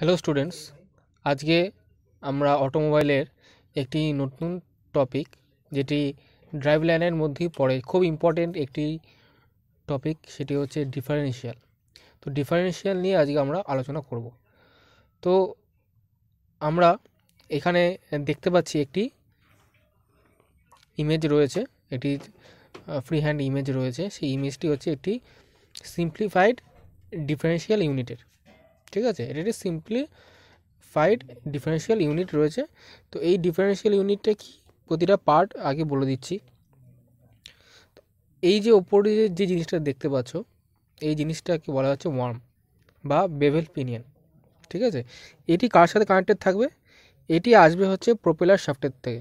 hello students আজকে আমরা অটোমোবাইলের একটি নতুন টপিক যেটি ড্রাইভ লাইনের মধ্যেই পড়ে খুব ইম্পর্টেন্ট একটি টপিক সেটি হচ্ছে ডিফারেন্সিয়াল তো ডিফারেন্সিয়াল নিয়ে আজকে আমরা আলোচনা করব তো আমরা এখানে দেখতে পাচ্ছি একটি ইমেজ রয়েছে একটি ফ্রি হ্যান্ড ইমেজ রয়েছে সেই ইমেজটি হচ্ছে একটি সিম্পলিফাইড ডিফারেন্সিয়াল ইউনিটের ঠিক আছে এটা একটি সিম্পলি ফাইড ডিফারেন্সিয়াল ইউনিট রয়েছে তো এই ডিফারেন্সিয়াল ইউনিটটা কি প্রতিটা পার্ট আগে বলে দিচ্ছি এই যে ওপরে যে জিনিসটা দেখতে পাচ্ছ এই জিনিসটাকে বলা হচ্ছে ওয়ার্ম বা বেভেল পিনিয়ন ঠিক আছে এটি কার সাথে কানেক্টেড থাকবে এটি আসবে হচ্ছে প্রোপেলার শ্যাফ্টের থেকে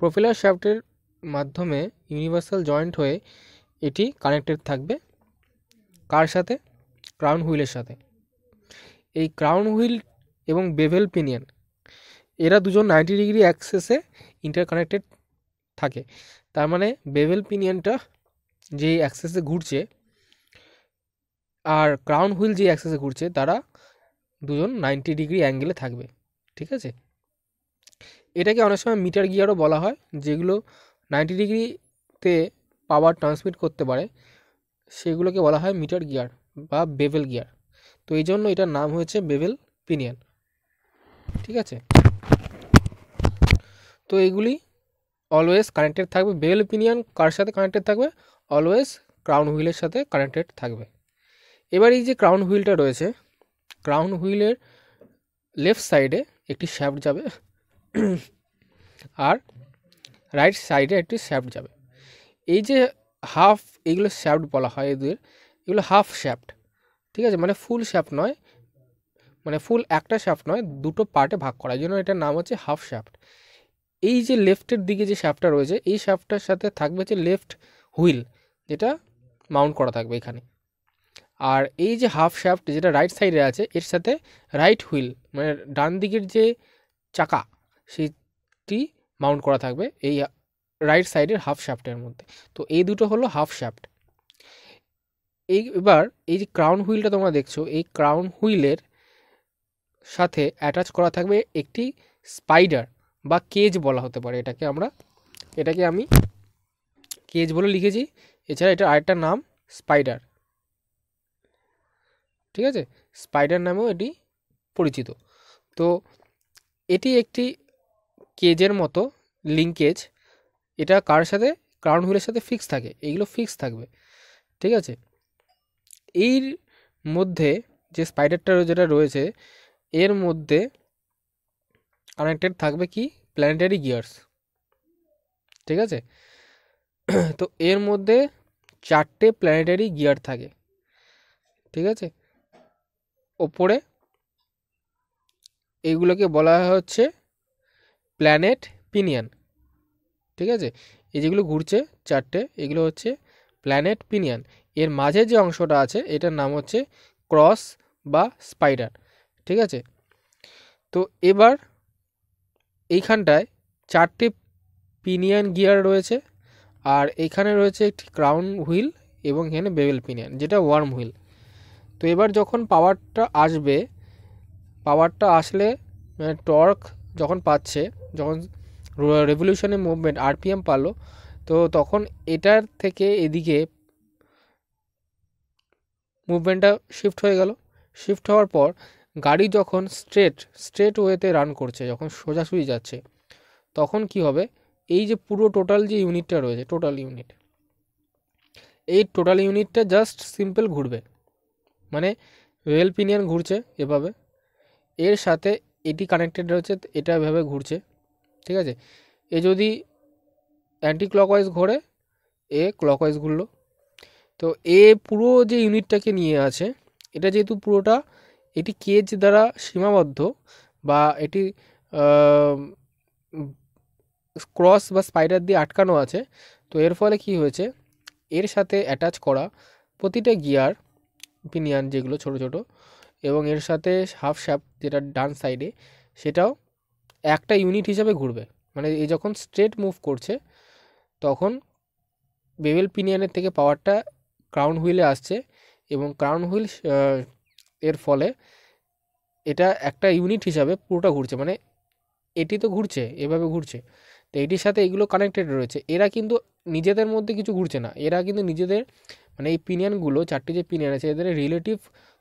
প্রোপেলার শ্যাফ্টের মাধ্যমে ইউনিভার্সাল জয়েন্ট হয়ে এটি কানেক্টেড থাকবে কার সাথে ক্রাউন হুইলের সাথে এই ক্রাউন হুইল এবং বেভেল পিনিয়ন এরা দুজন নাইনটি ডিগ্রি অ্যাক্সেসে ইন্টারকানেক্টেড থাকে তার মানে বেভেল পিনিয়নটা যে অ্যাক্সেসে ঘুরছে আর ক্রাউন হুইল যে অ্যাক্সেসে ঘুরছে তারা দুজন নাইনটি ডিগ্রি অ্যাঙ্গেলে থাকবে ঠিক আছে এটাকে অনেক সময় মিটার গিয়ারও বলা হয় যেগুলো নাইনটি ডিগ্রিতে পাওয়ার ট্রান্সমিট করতে পারে সেগুলোকে বলা হয় মিটার গিয়ার বা বেভেল গিয়ার তো এই জন্য এটার নাম হয়েছে বেবেল পিনিয়ন ঠিক আছে তো এগুলি অলওয়েজ কানেক্টেড থাকবে বেবেল পিনিয়ন কার সাথে কানেক্টেড থাকবে অলওয়েজ ক্রাউন হুইলের সাথে কানেক্টেড থাকবে এবার এই যে ক্রাউন হুইলটা রয়েছে ক্রাউন হুইলের লেফট সাইডে একটি শ্যাফ্ট যাবে আর রাইট সাইডে একটি শ্যাফ্ট যাবে এই যে হাফ এগুলো শ্যাফ্ট বলা হয় এদের এগুলো হাফ শ্যাফ্ট ঠিক আছে মানে ফুল শ্যাপ নয় মানে ফুল একটা শ্যাপ নয় দুটো পার্টে ভাগ করা জন্য এটার নাম হচ্ছে হাফ শ্যাফ্ট এই যে লেফটের দিকে যে শ্যাপটা রয়েছে এই শ্যাফটার সাথে থাকবে হচ্ছে লেফট হুইল যেটা মাউন্ট করা থাকবে এখানে আর এই যে হাফ শ্যাফ্ট যেটা রাইট সাইডে আছে এর সাথে রাইট হুইল মানে ডান দিকের যে চাকা সেটি মাউন্ট করা থাকবে এই রাইট সাইডের হাফ শ্যাফ্টের মধ্যে তো এই দুটো হলো হাফ শ্যাফ্ট এই এবার এই যে ক্রাউন হুইলটা তোমরা দেখছো এই ক্রাউন হুইলের সাথে অ্যাটাচ করা থাকবে একটি স্পাইডার বা কেজ বলা হতে পারে এটাকে আমরা এটাকে আমি কেজ বলে লিখেছি এছাড়া এটা আরেকটা নাম স্পাইডার ঠিক আছে স্পাইডার নামেও এটি পরিচিত তো এটি একটি কেজের মতো লিঙ্কেজ এটা কার সাথে ক্রাউন হুইলের সাথে ফিক্স থাকে এইগুলো ফিক্স থাকবে ঠিক আছে এর মধ্যে যে স্পাইডারটা যেটা রয়েছে এর মধ্যে কানেক্টেড থাকবে কি প্ল্যানেটারি গিয়ার্স ঠিক আছে তো এর মধ্যে চারটে প্ল্যানেটারি গিয়ার থাকে ঠিক আছে ওপরে এগুলোকে বলা হচ্ছে প্ল্যানেট পিনিয়ন ঠিক আছে এই যেগুলো ঘুরছে চারটে এগুলো হচ্ছে প্ল্যানেট পিনিয়ন এর মাঝে যে অংশটা আছে এটার নাম হচ্ছে ক্রস বা স্পাইডার ঠিক আছে তো এবার এইখানটায় চারটি পিনিয়ন গিয়ার রয়েছে আর এখানে রয়েছে একটি ক্রাউন হুইল এবং এখানে বেবেল পিনিয়ন যেটা ওয়ার্ম হুইল তো এবার যখন পাওয়ারটা আসবে পাওয়ারটা আসলে মানে টর্ক যখন পাচ্ছে যখন রেভলিউশনের মুভমেন্ট আরপিএম পালো তো তখন এটার থেকে এদিকে মুভমেন্টটা শিফট হয়ে গেল শিফট হওয়ার পর গাড়ি যখন স্ট্রেট স্ট্রেট ওয়েতে রান করছে যখন সোজাসুজি যাচ্ছে তখন কি হবে এই যে পুরো টোটাল যে ইউনিটটা রয়েছে টোটাল ইউনিট এই টোটাল ইউনিটটা জাস্ট সিম্পল ঘুরবে মানে রেল পিনিয়ন ঘুরছে এভাবে এর সাথে এটি কানেক্টেড রয়েছে এটা এভাবে ঘুরছে ঠিক আছে এ যদি অ্যান্টি ক্লকওয়াইজ ঘোরে এ ক্লকওয়াইজ ঘুরলো তো এ পুরো যে ইউনিটটাকে নিয়ে আছে এটা যেহেতু পুরোটা এটি কেজ দ্বারা সীমাবদ্ধ বা এটি ক্রস বা স্পাইডার দিয়ে আটকানো আছে তো এর ফলে কি হয়েছে এর সাথে অ্যাটাচ করা প্রতিটা গিয়ার পিনিয়ান যেগুলো ছোট ছোট এবং এর সাথে হাফ শ্যাপ যেটা ডান সাইডে সেটাও একটা ইউনিট হিসাবে ঘুরবে মানে এ যখন স্ট্রেট মুভ করছে তখন বেবেল পিনিয়ানের থেকে পাওয়ারটা ক্রাউন হুইলে আসছে এবং ক্রাউন হুইল এর ফলে এটা একটা ইউনিট হিসাবে পুরোটা ঘুরছে মানে এটি তো ঘুরছে এভাবে ঘুরছে তো এটির সাথে এগুলো কানেক্টেড রয়েছে এরা কিন্তু নিজেদের মধ্যে কিছু ঘুরছে না এরা কিন্তু নিজেদের মানে এই পিনিয়নগুলো চারটি যে পিনিয়ন আছে এদের রিলেটিভ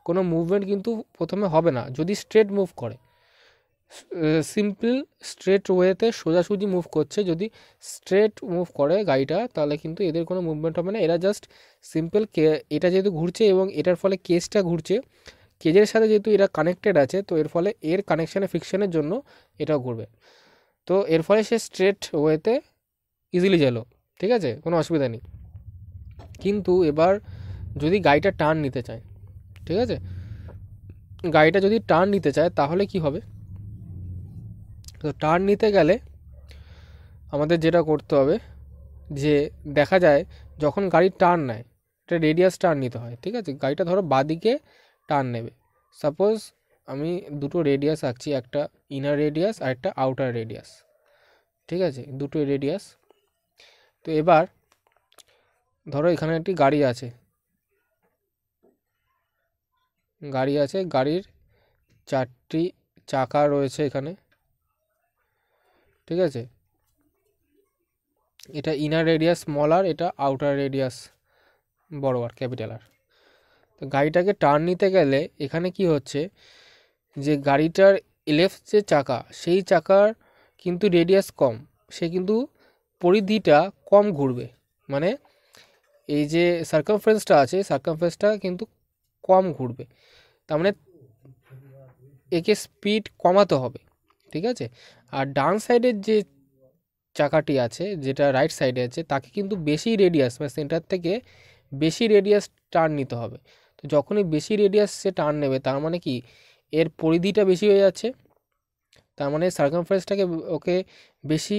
কোনো মুভমেন্ট কিন্তু প্রথমে হবে না যদি স্ট্রেট মুভ করে সিম্পল স্ট্রেট ওয়েতে সোজাসুজি মুভ করছে যদি স্ট্রেট মুভ করে গাড়িটা তাহলে কিন্তু এদের কোনো মুভমেন্ট হবে না এরা জাস্ট সিম্পল কে এটা যেহেতু ঘুরছে এবং এটার ফলে কেসটা ঘুরছে কেজের সাথে যেহেতু এরা কানেক্টেড আছে তো এর ফলে এর কানেকশানে ফিকশনের জন্য এটাও ঘুরবে তো এর ফলে সে স্ট্রেট ওয়েতে ইজিলি গেল ঠিক আছে কোনো অসুবিধা নেই কিন্তু এবার যদি গাড়িটা টার্ন নিতে চায় ঠিক আছে গাড়িটা যদি টার্ন নিতে চায় তাহলে কি হবে তো টার্ন নিতে গেলে আমাদের যেটা করতে হবে যে দেখা যায় যখন গাড়ির টার্ন নেয় এটা রেডিয়াস টার্ন নিতে হয় ঠিক আছে গাড়িটা ধরো বাদিকে টার্ন নেবে সাপোজ আমি দুটো রেডিয়াস আঁকছি একটা ইনার রেডিয়াস আর একটা আউটার রেডিয়াস ঠিক আছে দুটো রেডিয়াস তো এবার ধরো এখানে একটি গাড়ি আছে গাড়ি আছে গাড়ির চারটি চাকা রয়েছে এখানে ঠিক আছে এটা ইনার রেডিয়াস স্মলার এটা আউটার রেডিয়াস বড় আর ক্যাপিটাল আর তো গাড়িটাকে টার্ন নিতে গেলে এখানে কি হচ্ছে যে গাড়িটার এলেফ যে চাকা সেই চাকার কিন্তু রেডিয়াস কম সে কিন্তু পরিধিটা কম ঘুরবে মানে এই যে সার্কামফারেন্সটা আছে সার্কামফারেন্সটা কিন্তু কম ঘুরবে তার মানে একে স্পিড কমাতে হবে ঠিক আছে আর ডান সাইডের যে চাকাটি আছে যেটা রাইট সাইডে আছে তাকে কিন্তু বেশি রেডিয়াস মানে সেন্টার থেকে বেশি রেডিয়াস টার্ন নিতে হবে তো যখনই বেশি রেডিয়াস সে টার্ন নেবে তার মানে কি এর পরিধিটা বেশি হয়ে যাচ্ছে তার মানে সার্কামফারেন্সটাকে ওকে বেশি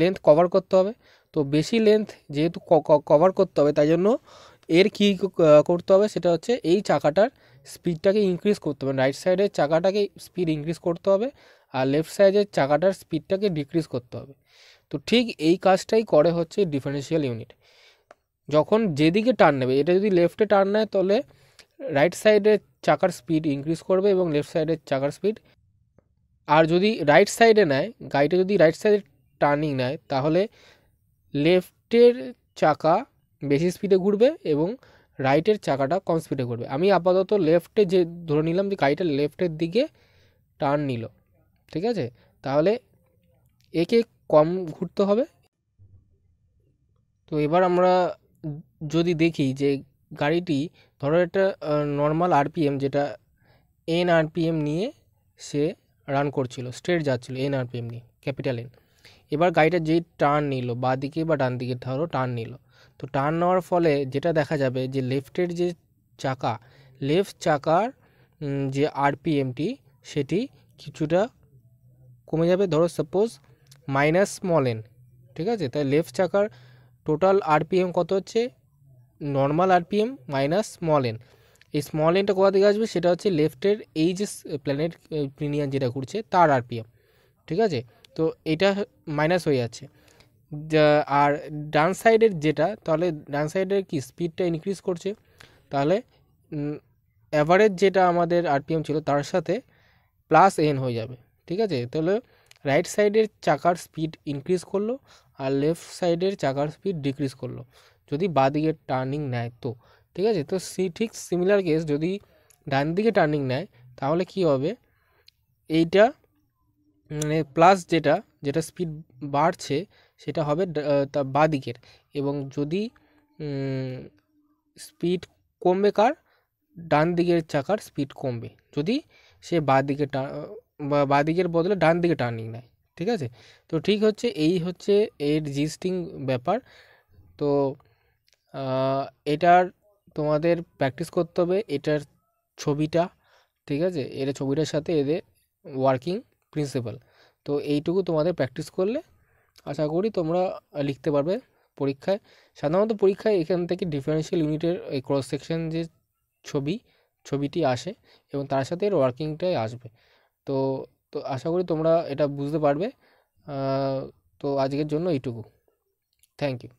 লেন্থ কভার করতে হবে তো বেশি লেন্থ যেহেতু কভার করতে হবে তাই জন্য এর কী করতে হবে সেটা হচ্ছে এই চাকাটার স্পিডটাকে ইনক্রিজ করতে হবে রাইট সাইডের চাকাটাকে স্পিড ইনক্রিজ করতে হবে আর লেফট সাইডের চাকাটার স্পিডটাকে ডিক্রিজ করতে হবে তো ঠিক এই কাজটাই করে হচ্ছে ডিফারেন্সিয়াল ইউনিট যখন যেদিকে টার্ন নেবে এটা যদি লেফটে টার্ন নেয় তাহলে রাইট সাইডের চাকার স্পিড ইনক্রিজ করবে এবং লেফট সাইডের চাকার স্পিড আর যদি রাইট সাইডে নেয় গাড়িটা যদি রাইট সাইডে টার্নিং নেয় তাহলে লেফটের চাকা বেশি স্পিডে ঘুরবে এবং রাইটের চাকাটা কম স্পিডে ঘুরবে আমি আপাতত লেফটে যে ধরে নিলাম যে গাড়িটা লেফটের দিকে টার্ন নিল ঠিক আছে তাহলে একে কম ঘুরতে হবে তো এবার আমরা যদি দেখি যে গাড়িটি ধরো একটা নর্মাল আরপিএম যেটা এন আরপিএম নিয়ে সে রান করছিল স্ট্রেট যাচ্ছিল এন আরপিএম নিয়ে ক্যাপিটাল এন এবার গাড়িটা যেই টার্ন নিল বাঁ দিকে বা ডান দিকে ধরো টার্ন নিল তো টার্ন নেওয়ার ফলে যেটা দেখা যাবে যে লেফটের যে চাকা লেফট চাকার যে আরপিএমটি সেটি কিছুটা কমে যাবে ধরো সাপোজ মাইনাস স্মল এন ঠিক আছে তাই লেফট চাকার টোটাল আরপিএম কত হচ্ছে normal RPM minus small N এই স্মল এনটা কোথা থেকে আসবে সেটা হচ্ছে লেফটের এই যে প্ল্যানেট প্রিনিয়ান যেটা ঘুরছে তার আরপিএম ঠিক আছে তো এটা মাইনাস হয়ে যাচ্ছে আর ডান সাইডের যেটা তাহলে ডান সাইডের কি স্পিডটা ইনক্রিজ করছে তাহলে অ্যাভারেজ যেটা আমাদের আরপিএম ছিল তার সাথে প্লাস এন হয়ে যাবে ঠিক আছে তাহলে রাইট সাইডের চাকার স্পিড ইনক্রিজ করলো আর লেফট সাইডের চাকার স্পিড ডিক্রিজ করলো যদি দিকে টার্নিং নেয় তো ঠিক আছে তো সি ঠিক সিমিলার কেস যদি ডান দিকে টার্নিং নেয় তাহলে কি হবে এইটা মানে প্লাস যেটা যেটা স্পিড বাড়ছে সেটা হবে তা দিকের এবং যদি স্পিড কমবে কার ডান দিকের চাকার স্পিড কমবে যদি সে দিকে টান বা দিকের বদলে ডান দিকে টার্নিং নেয় ঠিক আছে তো ঠিক হচ্ছে এই হচ্ছে এর জিস্টিং ব্যাপার তো এটার তোমাদের প্র্যাকটিস করতে হবে এটার ছবিটা ঠিক আছে এটা ছবিটার সাথে এদের ওয়ার্কিং প্রিন্সিপাল তো এইটুকু তোমাদের প্র্যাকটিস করলে আশা করি তোমরা লিখতে পারবে পরীক্ষায় সাধারণত পরীক্ষায় এখান থেকে ডিফারেন্সিয়াল ইউনিটের এই ক্রস সেকশন যে ছবি ছবিটি আসে এবং তার সাথে এর ওয়ার্কিংটাই আসবে তো তো আশা করি তোমরা এটা বুঝতে পারবে তো আজকের জন্য এইটুকু থ্যাংক ইউ